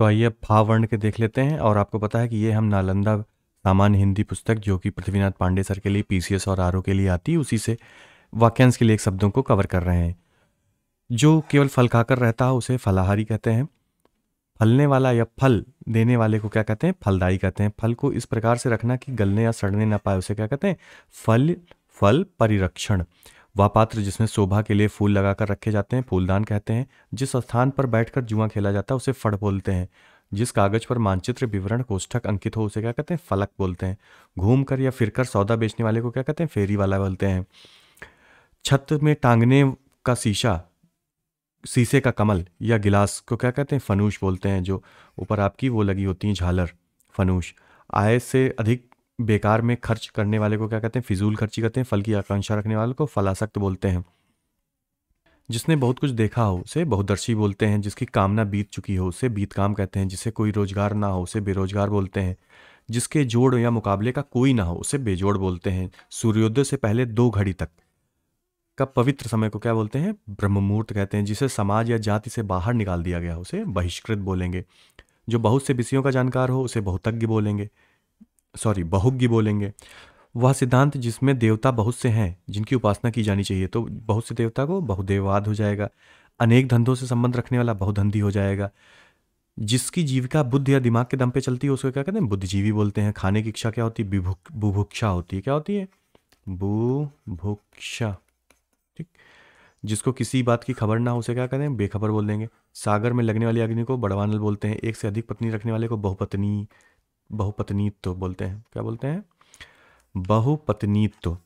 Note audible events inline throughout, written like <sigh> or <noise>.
तो आइए अब भाव वर्ण के देख लेते हैं और आपको पता है कि ये हम नालंदा सामान्य हिंदी पुस्तक जो कि पृथ्वीनाथ पांडे सर के लिए पीसीएस और आर के लिए आती है उसी से वाक्यांश के लिए एक शब्दों को कवर कर रहे हैं जो केवल फल खाकर रहता है उसे फलाहारी कहते हैं फलने वाला या फल देने वाले को क्या कहते हैं फलदायी कहते हैं फल को इस प्रकार से रखना कि गलने या सड़ने ना पाए उसे क्या कहते हैं फल फल परिरक्षण वह पात्र जिसमें शोभा के लिए फूल लगाकर रखे जाते हैं फूलदान कहते हैं जिस स्थान पर बैठकर जुआ खेला जाता है उसे फड़ बोलते हैं जिस कागज पर मानचित्र विवरण कोष्ठक अंकित हो उसे क्या कहते हैं फलक बोलते हैं घूमकर या फिरकर सौदा बेचने वाले को क्या कहते हैं फेरी वाला बोलते हैं छत में टांगने का शीशा शीशे का कमल या गिलास को क्या कहते हैं फनूश बोलते हैं जो ऊपर आपकी वो लगी होती हैं झालर फनूश आय से अधिक बेकार में खर्च करने वाले को क्या कहते हैं फिजूल खर्ची कहते हैं फल की आकांक्षा रखने वाले को फलासक्त बोलते हैं जिसने बहुत कुछ देखा हो उसे बहुदर्शी बोलते हैं जिसकी कामना बीत चुकी हो उसे बीत काम कहते हैं जिसे कोई रोजगार ना हो उसे बेरोजगार बोलते हैं जिसके जोड़ या मुकाबले का कोई ना हो उसे बेजोड़ बोलते हैं सूर्योदय से पहले दो घड़ी तक का पवित्र समय को क्या बोलते हैं ब्रह्म मुहूर्त कहते हैं जिसे समाज या जाति से बाहर निकाल दिया गया उसे बहिष्कृत बोलेंगे जो बहुत से विषयों का जानकार हो उसे बहुतज्ञ बोलेंगे सॉरी बहुज्ञी बोलेंगे वह सिद्धांत जिसमें देवता बहुत से हैं जिनकी उपासना की जानी चाहिए तो बहुत से देवता को बहुदेववाद हो जाएगा अनेक धंधों से संबंध रखने वाला बहुधंधी हो जाएगा जिसकी जीविका बुद्धि या दिमाग के दम पे चलती है उसको क्या कहते हैं बुद्धिजीवी बोलते हैं खाने की इच्छा क्या होती है बुभुक बुभुक्षा होती है क्या होती है बुभुक्षा ठीक जिसको किसी बात की खबर ना हो उसे क्या कहते हैं बेखबर बोल देंगे सागर में लगने वाली अग्नि को बड़वानल बोलते हैं एक से अधिक पत्नी रखने वाले को बहुपत्नी बहुपत्नीत्व बोलते हैं क्या बोलते हैं बहुपत्नीत्व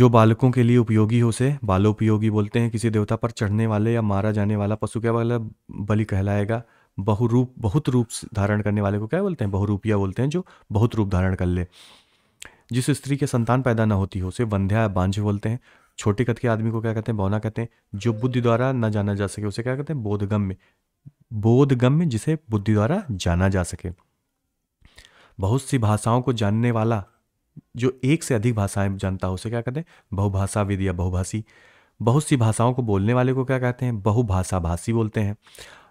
जो बालकों के लिए उपयोगी हो से बालोपयोगी बोलते हैं किसी देवता पर चढ़ने वाले या मारा जाने वाला पशु क्या वाला बलि कहलाएगा बहुरूप बहुत रूप धारण करने वाले को क्या बोलते हैं बहुरूपिया बोलते हैं जो बहुत रूप धारण कर ले जिस स्त्री के संतान पैदा न होती हो उसे वंध्या या बांझ बोलते हैं छोटे कद के आदमी को क्या कहते हैं बौना कहते हैं जो बुद्धि द्वारा न जाना जा सके उसे क्या कहते हैं बोधगम्य बोधगम्य जिसे बुद्धि द्वारा जाना जा सके बहुत सी भाषाओं को जानने वाला जो एक से अधिक भाषाएं जानता हो उसे क्या कहते हैं बहुभाषाविद या बहुभाषी बहुत सी भाषाओं को बोलने वाले को क्या कहते हैं बहुभाषा भाषी बोलते हैं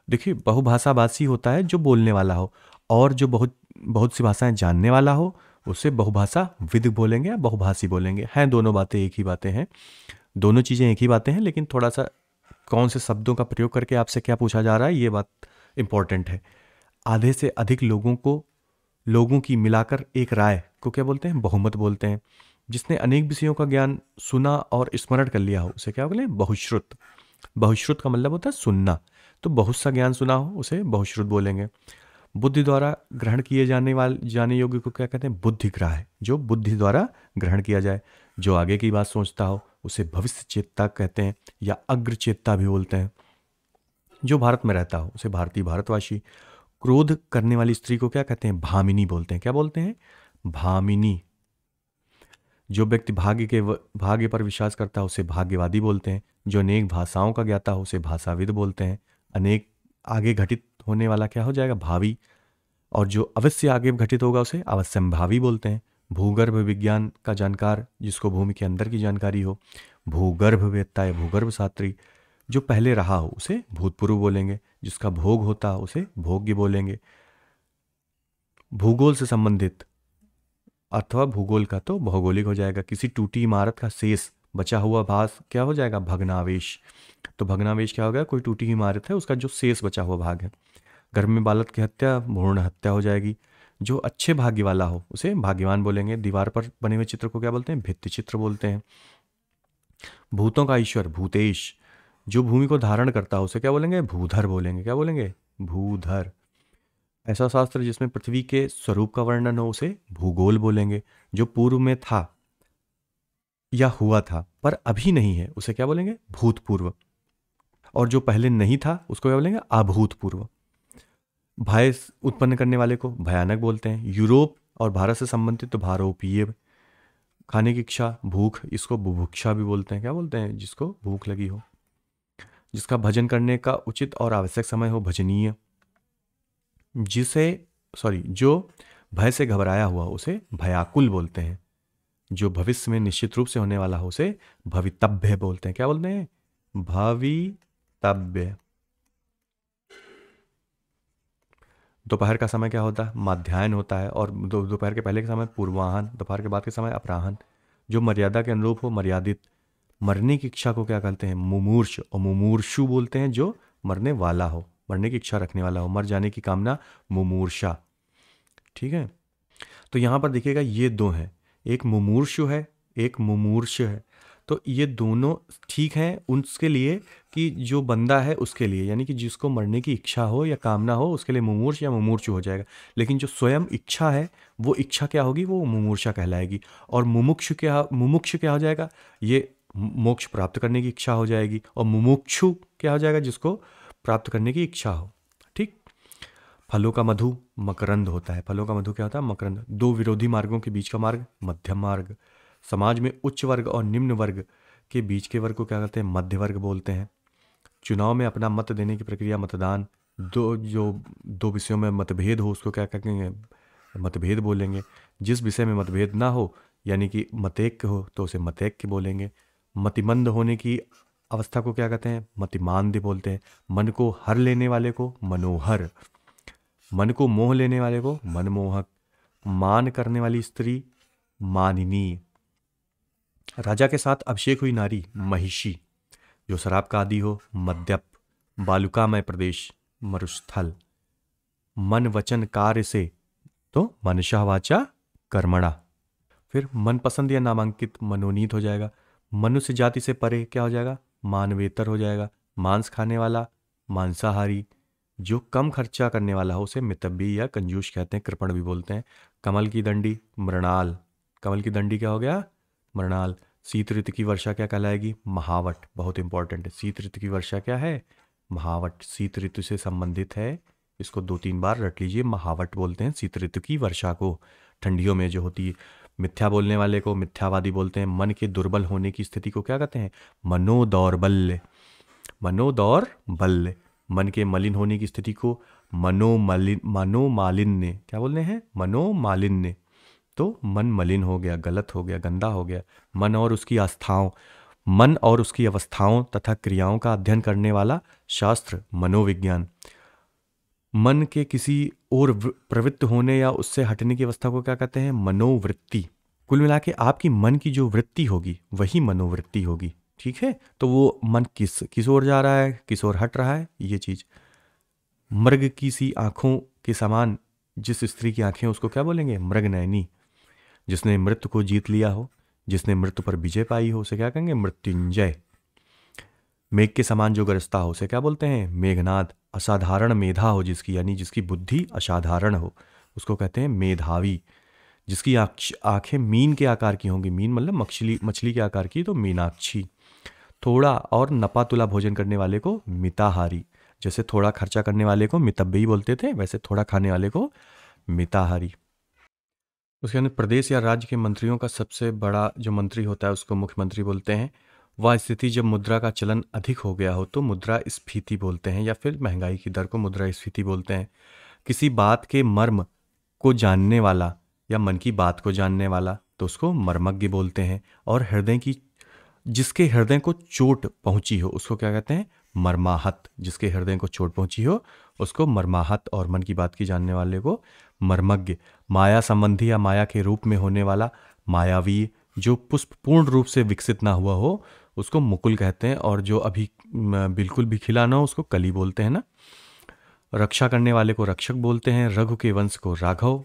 देखिए बहुभाषा भाषी होता है जो बोलने वाला हो और जो बहुत बहुत सी भाषाएं जानने वाला हो उसे बहुभाषा विद बोलेंगे या बहुभाषी बोलेंगे हैं दोनों बातें एक ही बातें हैं दोनों चीज़ें एक ही बातें हैं लेकिन थोड़ा सा कौन से शब्दों का प्रयोग करके आपसे क्या पूछा जा रहा है ये बात इंपॉर्टेंट है आधे से अधिक लोगों को लोगों की मिलाकर एक राय को क्या बोलते हैं बहुमत बोलते हैं जिसने अनेक विषयों का ज्ञान सुना और स्मरण कर लिया हो उसे क्या बोले बहुश्रुत बहुश्रुत का मतलब होता है सुनना तो बहुत सा ज्ञान सुना हो उसे बहुश्रुत बोलेंगे बुद्धि द्वारा ग्रहण किए जाने वाले जाने योग्य को क्या कहते हैं बुद्धिग्राह जो बुद्धि द्वारा ग्रहण किया जाए जो आगे की बात सोचता हो उसे भविष्य चेतता कहते हैं या अग्र चेतता भी बोलते हैं जो भारत में रहता हो उसे भारतीय भारतवासी क्रोध करने वाली स्त्री को क्या कहते हैं भामिनी बोलते हैं क्या बोलते हैं भामिनी जो व्यक्ति भाग्य के भाग्य पर विश्वास करता है उसे भाग्यवादी बोलते हैं जो अनेक भाषाओं का ज्ञाता हो उसे भाषाविद बोलते हैं अनेक आगे घटित होने वाला क्या हो जाएगा भावी और जो अवश्य आगे घटित होगा उसे अवश्य भावी बोलते हैं भूगर्भ विज्ञान का जानकार जिसको भूमि के अंदर की जानकारी हो भूगर्भ वेत्ता या भूगर्भ शास्त्री जो पहले रहा हो उसे भूतपूर्व बोलेंगे जिसका भोग होता उसे भोग्य बोलेंगे भूगोल से संबंधित अथवा भूगोल का तो भौगोलिक हो जाएगा किसी टूटी इमारत का शेष बचा हुआ भाग क्या हो जाएगा भगनावेश तो भगनावेश क्या हो गया कोई टूटी इमारत है उसका जो शेष बचा हुआ भाग है घर में बालक की हत्या भूर्ण हत्या हो जाएगी जो अच्छे भाग्य वाला हो उसे भाग्यवान बोलेंगे दीवार पर बने हुए चित्र को क्या बोलते हैं भित्ति चित्र बोलते हैं भूतों का ईश्वर भूतेश जो भूमि को धारण करता है उसे क्या बोलेंगे भूधर बोलेंगे क्या बोलेंगे भूधर ऐसा शास्त्र जिसमें पृथ्वी के स्वरूप का वर्णन हो उसे भूगोल बोलेंगे जो पूर्व में था या हुआ था पर अभी नहीं है उसे क्या बोलेंगे भूतपूर्व और जो पहले नहीं था उसको क्या बोलेंगे अभूतपूर्व भय उत्पन्न करने वाले को भयानक बोलते हैं यूरोप और भारत से संबंधित तो भारोपीय खाने की इच्छा भूख इसको बुभुक्षा भी बोलते हैं क्या बोलते हैं जिसको भूख लगी हो जिसका भजन करने का उचित और आवश्यक समय हो भजनीय जिसे सॉरी जो भय से घबराया हुआ उसे भयाकुल बोलते हैं जो भविष्य में निश्चित रूप से होने वाला हो उसे भवितव्य बोलते हैं क्या बोलते हैं भवितव्य दोपहर का समय क्या होता है माध्यान्ह होता है और दोपहर के पहले के समय पूर्वाहन दोपहर के बाद के समय अपराहन जो मर्यादा के अनुरूप हो मर्यादित मरने की इच्छा को क्या कहते हैं मुमूर्ष और मुमूर्षु बोलते हैं जो मरने वाला हो मरने की इच्छा रखने वाला हो मर जाने की कामना मुमूर्षा ठीक है तो यहाँ पर देखिएगा ये दो हैं एक मुमूर्शु है एक मुमूर्ष है तो ये दोनों ठीक हैं उसके लिए कि जो बंदा है उसके लिए यानी कि जिसको मरने की इच्छा हो या कामना हो उसके लिए मुमूर्ष या मुमूर्चु हो जाएगा लेकिन जो स्वयं इच्छा है वो इच्छा क्या होगी वो मुमूर्षा कहलाएगी और मुमुक्ष क्या मुमुक्ष क्या हो जाएगा ये मोक्ष प्राप्त करने की इच्छा हो जाएगी और मुमुक्षु क्या हो जाएगा जिसको प्राप्त करने की इच्छा हो ठीक फलों का मधु मकरंद होता है फलों का मधु क्या होता है मकरंद दो विरोधी मार्गों के बीच का मार्ग मध्यम मार्ग समाज में उच्च वर्ग और निम्न वर्ग के बीच के वर्ग को क्या कहते हैं मध्य वर्ग बोलते हैं चुनाव में अपना मत देने की प्रक्रिया मतदान दो जो दो विषयों में मतभेद हो उसको क्या कहेंगे मतभेद बोलेंगे जिस विषय में मतभेद ना हो यानी कि मतैक्य हो तो उसे मतैक्य बोलेंगे मतिमंद होने की अवस्था को क्या कहते हैं मतिमांद बोलते हैं मन को हर लेने वाले को मनोहर मन को मोह लेने वाले को मनमोहक मान करने वाली स्त्री मानिनी राजा के साथ अभिषेक हुई नारी महिषी जो शराब का आदि हो मद्यप बालुकामय प्रदेश मरुस्थल मन वचन कार्य से तो मनशाह वाचा कर्मणा फिर मनपसंद या नामांकित मनोनीत हो जाएगा मनुष्य जाति से परे क्या हो जाएगा मानवेतर हो जाएगा मांस खाने वाला मांसाहारी जो कम खर्चा करने वाला हो उसे मितब्बी या कंजूस कहते हैं कृपण भी बोलते हैं कमल की दंडी मृणाल कमल की दंडी क्या हो गया मृणाल शीत ऋतु की वर्षा क्या कहलाएगी महावट बहुत इंपॉर्टेंट है शीत ऋतु की वर्षा क्या है महावट शीत ऋतु से संबंधित है इसको दो तीन बार रट लीजिए महावट बोलते हैं शीत ऋतु की वर्षा को ठंडियों में जो होती है मिथ्या बोलने वाले को मिथ्यावादी बोलते हैं मन के दुर्बल होने की स्थिति को क्या कहते हैं मनोदौर्बल्य मनोदौर बल्य मन के मलिन होने की स्थिति को मनोमलिन मनोमालिन्य क्या बोलने हैं मनोमालिन्य तो मन मलिन हो गया गलत हो गया गंदा हो गया मन और उसकी आस्थाओं मन और उसकी अवस्थाओं तथा क्रियाओं का अध्ययन करने वाला शास्त्र मनोविज्ञान मन के किसी और प्रवृत्त होने या उससे हटने की अवस्था को क्या कहते हैं मनोवृत्ति कुल मिला के आपकी मन की जो वृत्ति होगी वही मनोवृत्ति होगी ठीक है तो वो मन किस किस ओर जा रहा है किस ओर हट रहा है ये चीज मृग की सी आंखों के समान जिस स्त्री की आंखें उसको क्या बोलेंगे मृग नैनी जिसने मृत्यु को जीत लिया हो जिसने मृत्यु पर विजय पाई हो उसे क्या कहेंगे मृत्युंजय मेघ के समान जो गरजता हो उसे क्या बोलते हैं मेघनाद असाधारण मेधा हो जिसकी यानी जिसकी बुद्धि असाधारण हो उसको कहते हैं मेधावी जिसकी आंखें मीन के आकार की होंगी मीन मतलब मछली मछली के आकार की तो मीनाक्षी थोड़ा और नपातुला भोजन करने वाले को मिताहारी जैसे थोड़ा खर्चा करने वाले को मितब्बी बोलते थे वैसे थोड़ा खाने वाले को मिताहारी उसके अंदर प्रदेश या राज्य के मंत्रियों का सबसे बड़ा जो मंत्री होता है उसको मुख्यमंत्री बोलते हैं वह स्थिति जब मुद्रा का चलन अधिक हो गया हो तो मुद्रा स्फीति बोलते हैं या फिर महंगाई की दर को मुद्रा स्फीति बोलते हैं किसी बात के मर्म को जानने वाला या मन की बात को जानने वाला तो उसको मर्मज्ञ बोलते हैं और हृदय की जिसके हृदय को चोट पहुंची हो उसको क्या कहते हैं मर्माहत जिसके हृदय को चोट पहुंची हो उसको मर्माहत और मन की बात की जानने वाले को मर्मज्ञ माया संबंधी या माया के रूप में होने वाला मायावी जो पुष्प पूर्ण रूप से विकसित ना हुआ हो उसको मुकुल कहते हैं और जो अभी बिल्कुल भी खिला ना हो उसको कली बोलते हैं ना रक्षा करने वाले को रक्षक बोलते हैं रघु के वंश को राघव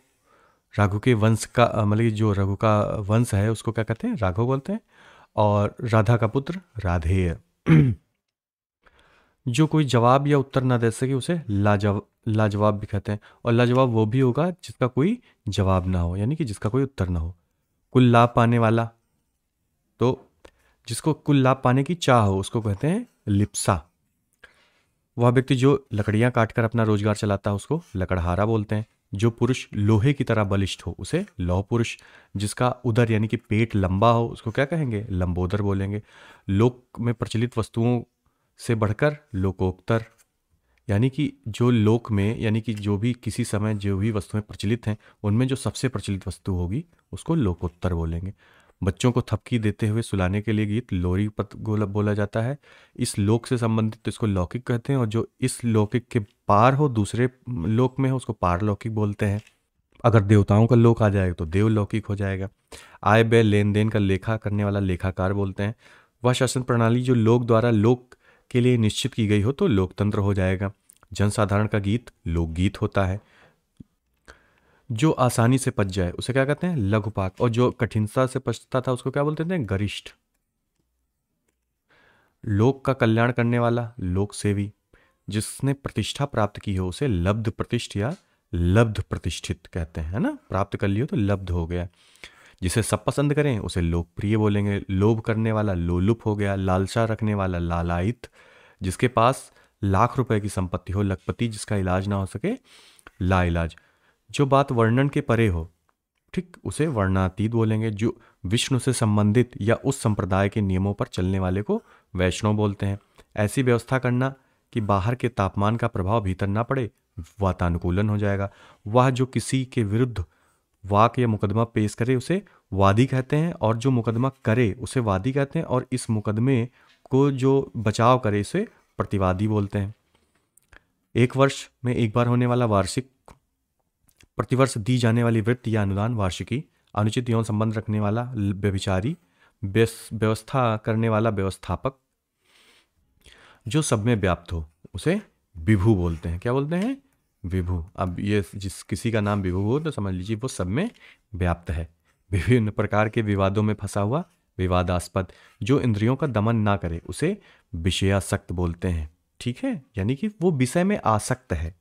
राघु के वंश का मतलब जो रघु का वंश है उसको क्या कहते हैं राघव बोलते हैं और राधा का पुत्र राधेय <clears throat> जो कोई जवाब या उत्तर ना दे सके उसे लाजवाब लाजवाब भी कहते हैं और लाजवाब वो भी होगा जिसका कोई जवाब ना हो यानी कि जिसका कोई उत्तर ना हो कुल लाभ पाने वाला तो जिसको कुल लाभ पाने की चाह हो उसको कहते हैं लिप्सा वह व्यक्ति जो लकड़ियाँ काटकर अपना रोजगार चलाता है उसको लकड़हारा बोलते हैं जो पुरुष लोहे की तरह बलिष्ठ हो उसे लौह पुरुष जिसका उदर यानी कि पेट लंबा हो उसको क्या कहेंगे लंबोदर बोलेंगे लोक में प्रचलित वस्तुओं से बढ़कर लोकोक्तर यानी कि जो लोक में यानी कि जो भी किसी समय जो भी वस्तुएं प्रचलित हैं उनमें जो सबसे प्रचलित वस्तु होगी उसको लोकोत्तर बोलेंगे बच्चों को थपकी देते हुए सुलाने के लिए गीत लोरी पत गोला बोला जाता है इस लोक से संबंधित तो इसको लौकिक कहते हैं और जो इस लौकिक के पार हो दूसरे लोक में हो उसको पारलौकिक बोलते हैं अगर देवताओं का लोक आ जाएगा तो देवलौकिक हो जाएगा आय व्यय लेन देन का लेखा करने वाला लेखाकार बोलते हैं वह शासन प्रणाली जो लोक द्वारा लोक के लिए निश्चित की गई हो तो लोकतंत्र हो जाएगा जनसाधारण का गीत लोकगीत होता है जो आसानी से पच जाए उसे क्या कहते हैं लघुपाक और जो कठिनता से पचता था उसको क्या बोलते थे गरिष्ठ लोक का कल्याण करने वाला लोक सेवी जिसने प्रतिष्ठा प्राप्त की हो उसे लब्ध प्रतिष्ठ या लब्ध प्रतिष्ठित कहते हैं है ना प्राप्त कर लियो तो लब्ध हो गया जिसे सब पसंद करें उसे लोकप्रिय बोलेंगे लोभ करने वाला लोलुप हो गया लालसा रखने वाला लालायित जिसके पास लाख रुपए की संपत्ति हो लखपति जिसका इलाज ना हो सके लाइलाज जो बात वर्णन के परे हो ठीक उसे वर्णातीत बोलेंगे जो विष्णु से संबंधित या उस संप्रदाय के नियमों पर चलने वाले को वैष्णव बोलते हैं ऐसी व्यवस्था करना कि बाहर के तापमान का प्रभाव भीतर ना पड़े वातानुकूलन हो जाएगा वह जो किसी के विरुद्ध वाक या मुकदमा पेश करे उसे वादी कहते हैं और जो मुकदमा करे उसे वादी कहते हैं और इस मुकदमे को जो बचाव करे उसे प्रतिवादी बोलते हैं एक वर्ष में एक बार होने वाला वार्षिक प्रतिवर्ष दी जाने वाली वृत्त या अनुदान वार्षिकी अनुचित यौन संबंध रखने वाला व्यभिचारी व्यवस्था करने वाला व्यवस्थापक जो सब में व्याप्त हो उसे विभू बोलते हैं क्या बोलते हैं विभू अब ये जिस किसी का नाम विभू हो तो समझ लीजिए वो सब में व्याप्त है विभिन्न प्रकार के विवादों में फंसा हुआ विवादास्पद जो इंद्रियों का दमन ना करे उसे विषयासक्त बोलते हैं ठीक है यानी कि वो विषय में आसक्त है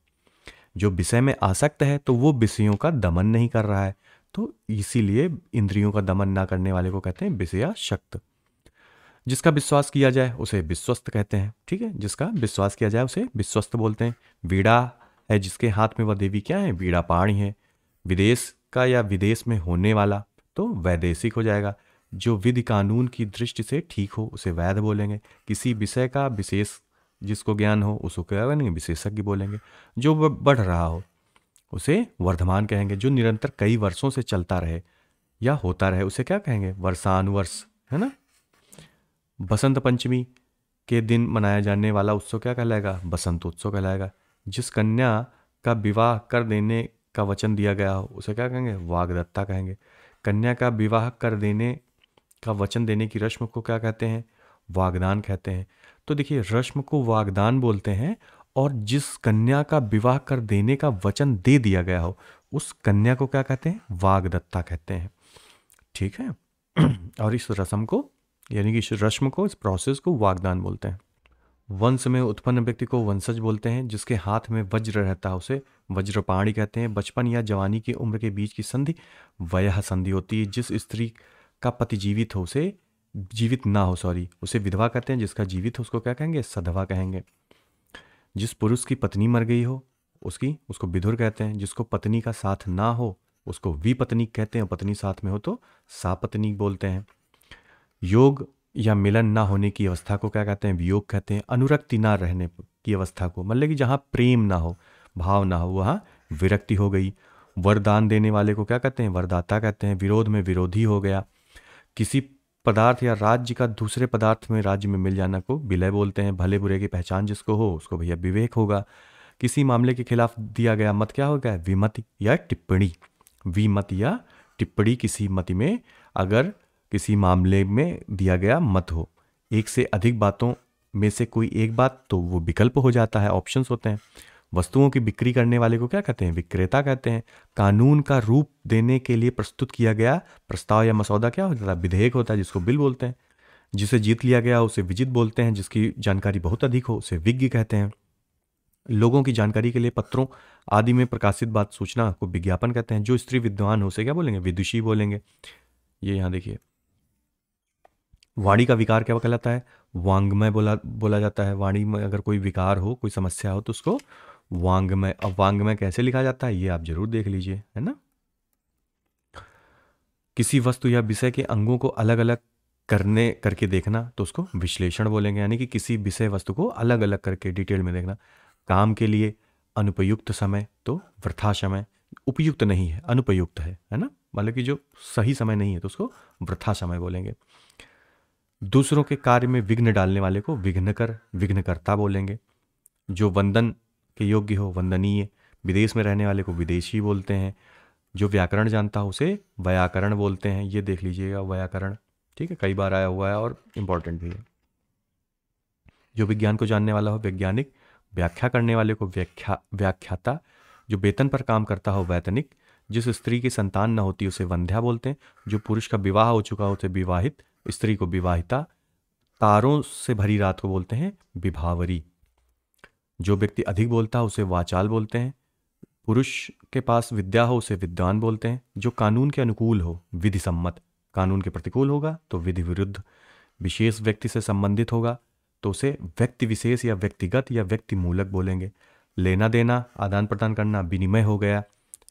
जो विषय में आसक्त है तो वो विषयों का दमन नहीं कर रहा है तो इसीलिए इंद्रियों का दमन ना करने वाले को कहते हैं विषया शक्त जिसका विश्वास किया जाए उसे विश्वस्त कहते हैं ठीक है जिसका विश्वास किया जाए उसे विश्वस्त बोलते हैं वीड़ा है जिसके हाथ में वह देवी क्या है वीड़ा पाणी है विदेश का या विदेश में होने वाला तो वैदेशिक हो जाएगा जो विधि कानून की दृष्टि से ठीक हो उसे वैध बोलेंगे किसी विषय का विशेष जिसको ज्ञान हो उसको क्या कहेंगे विशेषज्ञ बोलेंगे जो बढ़ रहा हो उसे वर्धमान कहेंगे जो निरंतर कई वर्षों से चलता रहे या होता रहे उसे क्या कहेंगे वर्षानुवर्ष है ना बसंत पंचमी के दिन मनाया जाने वाला उत्सव क्या कहलाएगा बसंत उत्सव कहलाएगा जिस कन्या का विवाह कर देने का वचन दिया गया हो उसे क्या कहेंगे वागदत्ता कहेंगे कन्या का विवाह कर देने का वचन देने की रस्म को क्या कहते हैं वागदान कहते हैं तो देखिए रश्म को वागदान बोलते हैं और जिस कन्या का विवाह कर देने का वचन दे दिया गया हो उस कन्या को क्या कहते हैं वागदत्ता कहते हैं ठीक है <clears throat> और इस रस्म को यानी कि इस रश्म को इस प्रोसेस को वागदान बोलते हैं वंश में उत्पन्न व्यक्ति को वंशज बोलते हैं जिसके हाथ में वज्र रहता है उसे वज्रपाणी कहते हैं बचपन या जवानी की उम्र के बीच की संधि वयह संधि होती है जिस स्त्री का पति जीवित हो उसे जीवित ना हो सॉरी उसे विधवा कहते हैं जिसका जीवित हो उसको क्या कहेंगे सधवा कहेंगे जिस पुरुष की पत्नी मर गई हो उसकी उसको विधुर कहते हैं जिसको पत्नी का साथ ना हो उसको विपत्नी कहते हैं पत्नी साथ में हो तो सापत्नी बोलते हैं योग या मिलन ना होने की अवस्था को क्या कहते हैं वियोग कहते हैं अनुरक्ति ना रहने की अवस्था को मतलब कि जहाँ प्रेम ना हो भाव ना हो वहाँ विरक्ति हो गई वरदान देने वाले को क्या कहते हैं वरदाता कहते हैं विरोध में विरोधी हो गया किसी पदार्थ या राज्य का दूसरे पदार्थ में राज्य में मिल जाना को विलय बोलते हैं भले बुरे की पहचान जिसको हो उसको भैया विवेक होगा किसी मामले के खिलाफ दिया गया मत क्या होगा विमत या टिप्पणी विमत या टिप्पणी किसी मत में अगर किसी मामले में दिया गया मत हो एक से अधिक बातों में से कोई एक बात तो वो विकल्प हो जाता है ऑप्शंस होते हैं वस्तुओं की बिक्री करने वाले को क्या कहते हैं विक्रेता कहते हैं कानून का रूप देने के लिए प्रस्तुत किया गया प्रस्ताव या मसौदा क्या होता है विधेयक होता है जिसको बिल बोलते हैं जिसे जीत लिया गया उसे विजित बोलते हैं जिसकी जानकारी बहुत अधिक हो उसे विज्ञ कहते हैं लोगों की जानकारी के लिए पत्रों आदि में प्रकाशित बात सूचना को विज्ञापन कहते हैं जो स्त्री विद्वान हो उसे क्या बोलेंगे विदुषी बोलेंगे ये यहाँ देखिए वाणी का विकार क्या कहलाता है वांग्मय बोला बोला जाता है वाणी में अगर कोई विकार हो कोई समस्या हो तो उसको वांग्मय अब वांग्मय कैसे लिखा जाता है ये आप जरूर देख लीजिए है ना किसी वस्तु या विषय के अंगों को अलग अलग करने करके देखना तो उसको विश्लेषण बोलेंगे यानी कि किसी विषय वस्तु को अलग अलग करके डिटेल में देखना काम के लिए अनुपयुक्त समय तो वृथा समय उपयुक्त नहीं है अनुपयुक्त है है ना मतलब कि जो सही समय नहीं है तो उसको वृथा समय बोलेंगे दूसरों के कार्य में विघ्न डालने वाले को विघ्नकर विघ्नकर्ता बोलेंगे जो वंदन के योग्य हो वंदनीय विदेश में रहने वाले को विदेशी बोलते हैं जो व्याकरण जानता हो उसे व्याकरण बोलते हैं ये देख लीजिएगा व्याकरण ठीक है कई बार आया हुआ है और इम्पॉर्टेंट भी है जो विज्ञान को जानने वाला हो वैज्ञानिक व्याख्या करने वाले को व्याख्या व्याख्याता जो वेतन पर काम करता हो वैतनिक जिस स्त्री की संतान न होती उसे वंध्या बोलते हैं जो पुरुष का विवाह हो चुका हो उसे विवाहित स्त्री को विवाहिता तारों से भरी रात को बोलते हैं विभावरी जो व्यक्ति अधिक बोलता है उसे वाचाल बोलते हैं पुरुष के पास विद्या हो उसे विद्वान बोलते हैं जो कानून के अनुकूल हो विधि सम्मत कानून के प्रतिकूल होगा तो विधि विरुद्ध विशेष व्यक्ति से संबंधित होगा तो उसे व्यक्ति विशेष या व्यक्तिगत या व्यक्ति मूलक बोलेंगे लेना देना आदान प्रदान करना विनिमय हो गया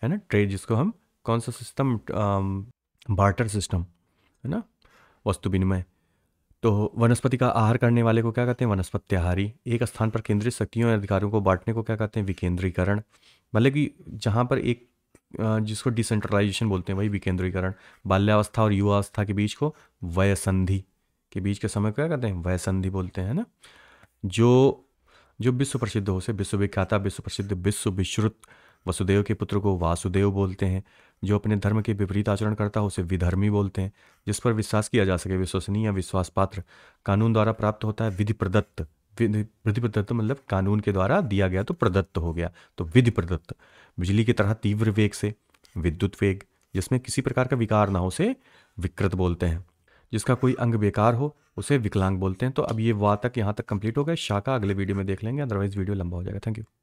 है ना ट्रेड जिसको हम कौन सा सिस्टम बार्टर सिस्टम है ना वस्तु विनिमय तो वनस्पति का आहार करने वाले को क्या कहते हैं वनस्पत्याहारी एक स्थान पर केंद्रित शक्तियों या अधिकारों को बांटने को क्या कहते हैं विकेंद्रीकरण मतलब कि जहाँ पर एक जिसको डिसेंट्रलाइजेशन बोलते हैं वही विकेंद्रीकरण बाल्यावस्था और युवावस्था के बीच को वयसंधि के बीच के समय क्या कहते हैं वयसंधि बोलते हैं ना जो जो विश्व प्रसिद्ध हो से विश्वविख्याता विश्व प्रसिद्ध विश्व विश्रुत वसुदेव के पुत्र को वासुदेव बोलते हैं जो अपने धर्म के विपरीत आचरण करता है उसे विधर्मी बोलते हैं जिस पर विश्वास किया जा सके विश्वसनीय या विश्वास पात्र कानून द्वारा प्राप्त होता है विधि प्रदत्त विधि प्रदत्त मतलब कानून के द्वारा दिया गया तो प्रदत्त हो गया तो विधि प्रदत्त बिजली की तरह तीव्र वेग से विद्युत वेग जिसमें किसी प्रकार का विकार ना हो उसे विकृत बोलते हैं जिसका कोई अंग बेकार हो उसे विकलांग बोलते हैं तो अब ये वाह तक यहाँ तक कंप्लीट हो गया शाखा अगले वीडियो में देख लेंगे अदरवाइज वीडियो लंबा हो जाएगा थैंक यू